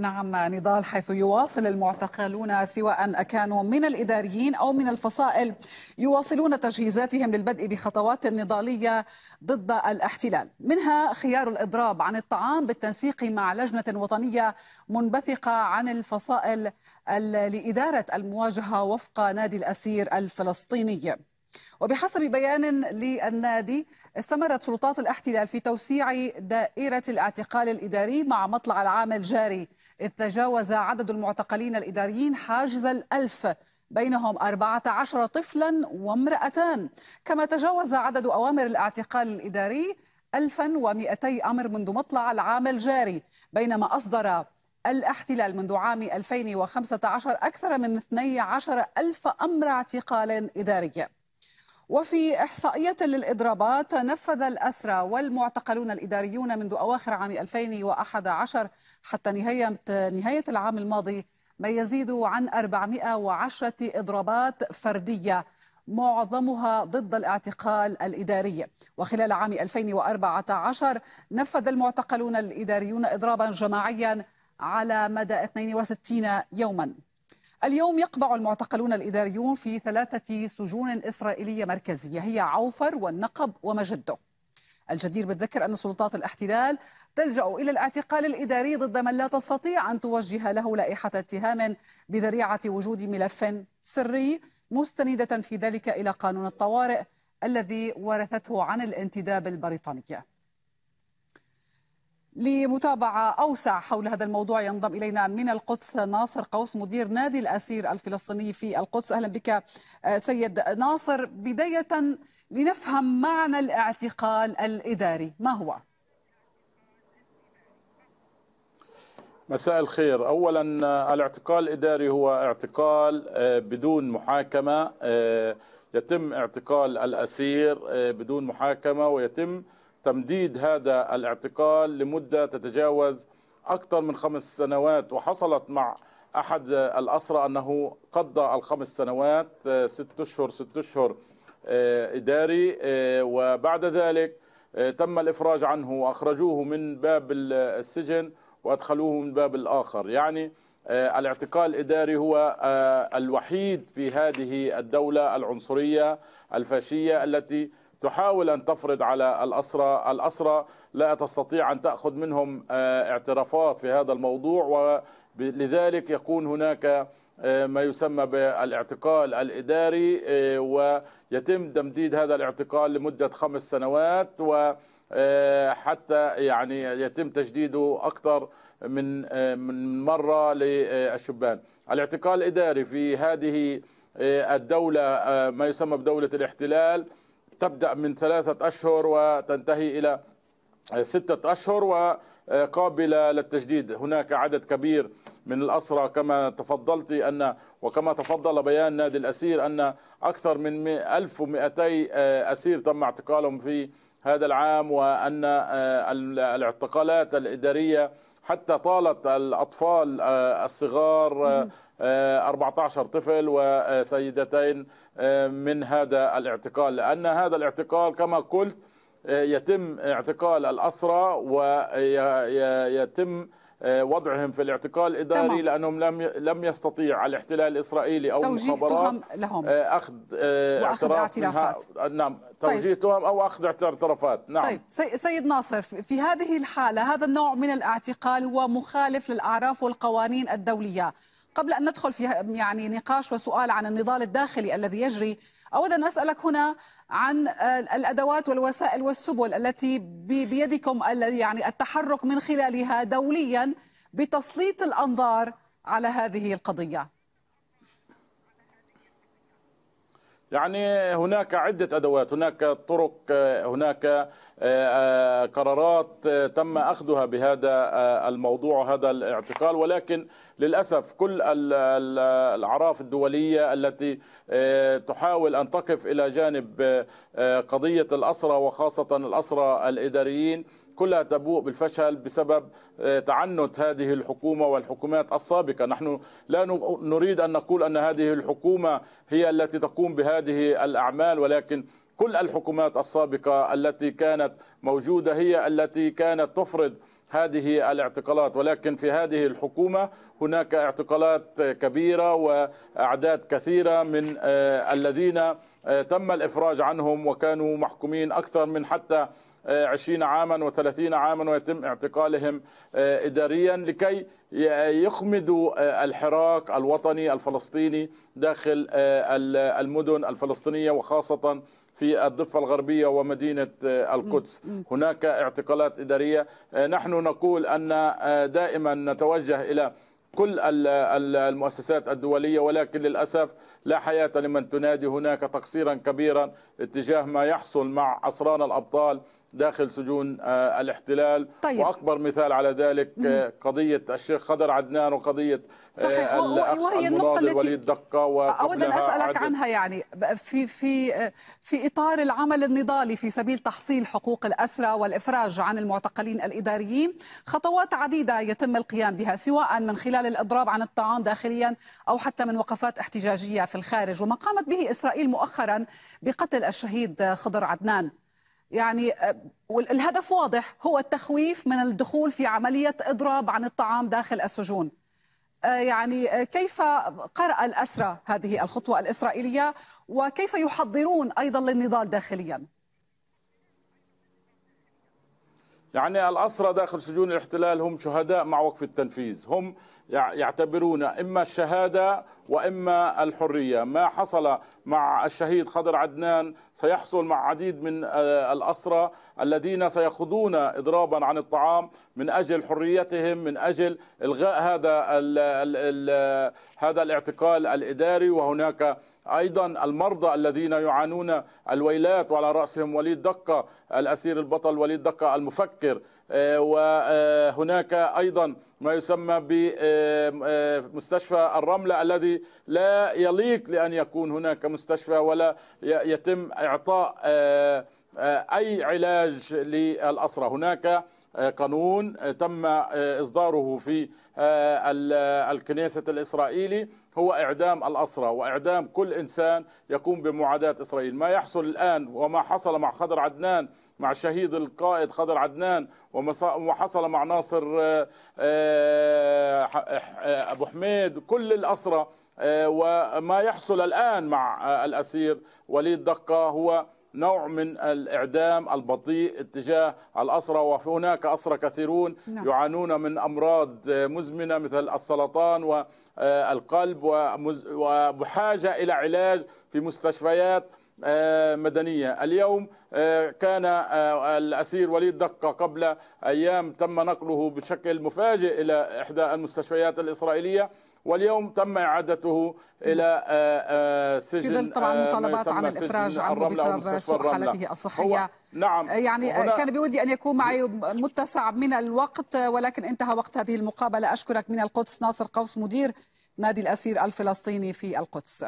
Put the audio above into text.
نعم نضال حيث يواصل المعتقلون سواء كانوا من الاداريين او من الفصائل يواصلون تجهيزاتهم للبدء بخطوات نضاليه ضد الاحتلال، منها خيار الاضراب عن الطعام بالتنسيق مع لجنه وطنيه منبثقه عن الفصائل لاداره المواجهه وفق نادي الاسير الفلسطيني. وبحسب بيان للنادي استمرت سلطات الاحتلال في توسيع دائره الاعتقال الاداري مع مطلع العام الجاري إذ تجاوز عدد المعتقلين الإداريين حاجز الألف بينهم 14 طفلا وامرأتان كما تجاوز عدد أوامر الاعتقال الإداري 1200 أمر منذ مطلع العام الجاري بينما أصدر الاحتلال منذ عام 2015 أكثر من 12 ألف أمر اعتقال إداري وفي إحصائية للإضرابات نفذ الأسرى والمعتقلون الإداريون منذ أواخر عام 2011 حتى نهاية, نهاية العام الماضي ما يزيد عن 410 إضرابات فردية معظمها ضد الاعتقال الإداري وخلال عام 2014 نفذ المعتقلون الإداريون إضرابا جماعيا على مدى 62 يوما اليوم يقبع المعتقلون الإداريون في ثلاثة سجون إسرائيلية مركزية هي عوفر والنقب ومجدة الجدير بالذكر أن سلطات الاحتلال تلجأ إلى الاعتقال الإداري ضد من لا تستطيع أن توجه له لائحة اتهام بذريعة وجود ملف سري مستندة في ذلك إلى قانون الطوارئ الذي ورثته عن الانتداب البريطانية لمتابعة أوسع حول هذا الموضوع ينضم إلينا من القدس ناصر قوس مدير نادي الأسير الفلسطيني في القدس أهلا بك آه، سيد ناصر بداية لنفهم معنى الاعتقال الإداري ما هو؟ مساء الخير اولا آه، الاعتقال الاداري هو اعتقال آه، بدون محاكمه يتم اعتقال الاسير بدون محاكمه ويتم تمديد هذا الاعتقال لمدة تتجاوز أكثر من خمس سنوات وحصلت مع أحد الأسرى أنه قضى الخمس سنوات آه، ست أشهر ست أشهر آه، إداري آه، وبعد ذلك تم الإفراج عنه وأخرجوه من باب السجن وأدخلوه من باب الآخر يعني الاعتقال الإداري هو الوحيد في هذه الدولة العنصرية الفاشية التي تحاول أن تفرض على الأسرى الأسرى لا تستطيع أن تأخذ منهم آه، اعترافات في هذا الموضوع ولذلك يكون هناك آه، ما يسمى بالاعتقال الإداري آه، ويتم تمديد هذا الاعتقال لمدة خمس سنوات وحتى يعني يتم تجديده أكثر من من مرة للشبان الاعتقال الإداري في هذه الدولة ما يسمى بدولة الاحتلال تبدأ من ثلاثة أشهر وتنتهي إلى ستة أشهر وقابلة للتجديد هناك عدد كبير من الأسرى كما تفضلت أن وكما تفضل بيان نادي الأسير أن أكثر من 1200 أسير تم اعتقالهم في هذا العام وأن الاعتقالات الإدارية حتى طالت الأطفال آه، الصغار 14 آه، آه، طفل وسيدتين من هذا الاعتقال لأن هذا الاعتقال كما قلت يتم اعتقال الأسرى ويتم آه، وضعهم في الاعتقال الاداري تمام. لانهم لم لم يستطيع الاحتلال الاسرائيلي او المخابرات لهم آه، اخذ آه، واخذ اعترافات نعم توجيه طيب. تهم او اخذ اعترافات نعم طيب سيد ناصر في هذه الحاله هذا النوع من الاعتقال هو مخالف للاعراف والقوانين الدوليه قبل أن ندخل في يعني نقاش وسؤال عن النضال الداخلي الذي يجري أود أن أسألك هنا عن الأدوات والوسائل والسبل التي بيدكم يعني التحرك من خلالها دوليا بتسليط الأنظار على هذه القضية يعني هناك عدة أدوات هناك طرق هناك آه، آه، قرارات آه، تم أخذها بهذا الموضوع هذا الاعتقال ولكن للأسف كل الأعراف الدولية التي تحاول أن تقف إلى جانب قضية الأسرة وخاصة الأسرة الإداريين كلها تبوء بالفشل بسبب آه، تعنت هذه الحكومة والحكومات السابقة نحن لا نريد أن نقول أن هذه الحكومة هي التي تقوم بهذه الأعمال ولكن كل الحكومات السابقة التي كانت موجودة هي التي كانت تفرض هذه الاعتقالات ولكن في هذه الحكومة هناك اعتقالات كبيرة وأعداد كثيرة من آه، الذين آه، تم الإفراج عنهم وكانوا محكومين أكثر من حتى 20 عاما و30 عاما ويتم اعتقالهم آه، إداريا لكي يخمدوا آه، الحراك الوطني الفلسطيني داخل آه، المدن الفلسطينية وخاصة في الضفة الغربية ومدينة القدس هناك اعتقالات إدارية نحن نقول أن دائما نتوجه إلى كل المؤسسات الدولية ولكن للأسف لا حياة لمن تنادي هناك تقصيرا كبيرا اتجاه ما يحصل مع أسران الأبطال داخل سجون آه، الاحتلال طيب. واكبر مثال على ذلك آه، قضيه الشيخ خضر عدنان وقضيه آه، صحيح وهي النقطه التي وليد دقه اود ان اسالك عدد. عنها يعني في في في اطار العمل النضالي في سبيل تحصيل حقوق الاسرى والافراج عن المعتقلين الاداريين خطوات عديده يتم القيام بها سواء من خلال الاضراب عن الطعام داخليا او حتى من وقفات احتجاجيه في الخارج وما قامت به اسرائيل مؤخرا بقتل الشهيد خضر عدنان يعني آه، الهدف واضح هو التخويف من الدخول في عملية إضراب عن الطعام داخل السجون آه، يعني آه، كيف قرأ الأسرى هذه الخطوة الإسرائيلية وكيف يحضرون أيضا للنضال داخلياً يعني الأسرى داخل سجون الاحتلال هم شهداء مع وقف التنفيذ هم يعتبرون إما الشهادة وإما الحرية ما حصل مع الشهيد خضر عدنان سيحصل مع عديد من آه، الأسرى الذين سيخوضون إضرابا عن الطعام من أجل حريتهم من أجل إلغاء هذا الـ الـ الـ هذا الاعتقال الإداري وهناك أيضا المرضى الذين يعانون الويلات وعلى رأسهم وليد دقة الأسير البطل وليد دقة المفكر آه، وهناك آه، أيضا ما يسمى بمستشفى آه، الرملة الذي لا يليق لأن يكون هناك مستشفى ولا يتم إعطاء أي علاج للأسرة هناك آه، قانون آه، تم آه، إصداره في الكنيسة الإسرائيلي هو إعدام الأسرى وإعدام كل إنسان يقوم بمعاداة إسرائيل ما يحصل الآن وما حصل مع خضر عدنان مع الشهيد القائد خضر عدنان وما حصل مع ناصر أبو حميد كل الأسرى وما يحصل الآن مع الأسير وليد دقة هو نوع من الإعدام البطيء اتجاه الأسرى وهناك أسرى كثيرون نعم. يعانون من أمراض مزمنة مثل السرطان والقلب وبحاجة إلى علاج في مستشفيات آه، مدنية اليوم آه، كان آه، الأسير وليد دقة قبل أيام تم نقله بشكل مفاجئ إلى إحدى المستشفيات الإسرائيلية واليوم تم اعادته الى آه، آه، سجن في طبعا آه، مطالبات عن الافراج عنه بسبب سوء حالته الصحيه نعم يعني كان بودي ان يكون معي متسع من الوقت ولكن انتهى وقت هذه المقابله اشكرك من القدس ناصر قوس مدير نادي الاسير الفلسطيني في القدس